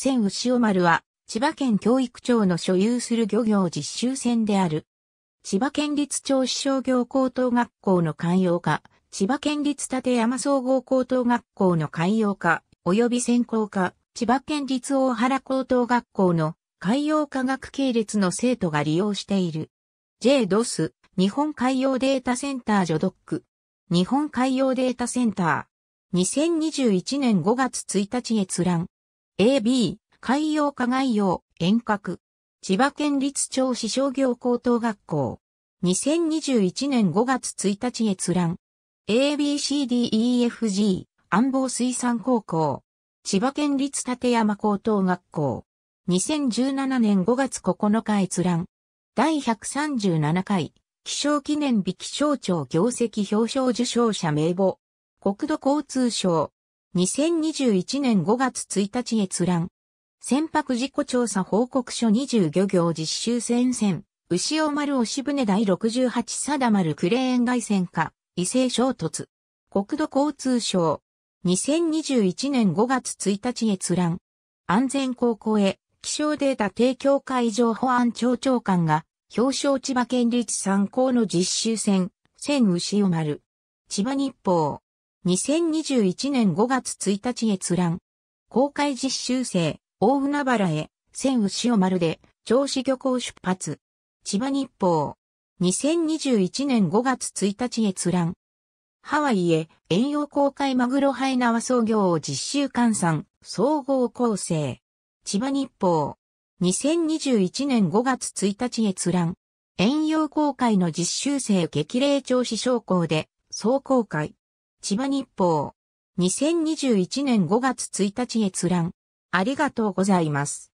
千潮丸は、千葉県教育庁の所有する漁業実習船である。千葉県立町子商業高等学校の海洋科、千葉県立立山総合高等学校の海洋科、及び専攻科、千葉県立大原高等学校の海洋科学系列の生徒が利用している。JDOS、日本海洋データセンタージョドック。日本海洋データセンター。2021年5月1日閲覧。AB、海洋科外洋、遠隔。千葉県立町市商業高等学校。2021年5月1日閲覧。ABCDEFG、安房水産高校。千葉県立立山高等学校。2017年5月9日閲覧。第137回、気象記念日気象庁業績表彰受賞者名簿。国土交通省、2021年5月1日閲覧。船舶事故調査報告書20漁業実習船船、牛尾丸押船第68貞丸クレーン外船化、異性衝突。国土交通省。2021年5月1日閲覧。安全高校へ、気象データ提供会情保安庁長官が、表彰千葉県立参考の実習船、船牛尾丸。千葉日報。2021年5月1日閲覧。公開実習生、大海原へ、千牛尾丸で、銚子漁港出発。千葉日報。2021年5月1日閲覧。ハワイへ、遠洋公開マグロハイナワ創業を実習換算、総合構成。千葉日報。2021年5月1日閲覧。遠洋公開の実習生激励調子商工で、総公開。千葉日報。2021年5月1日閲覧。ありがとうございます。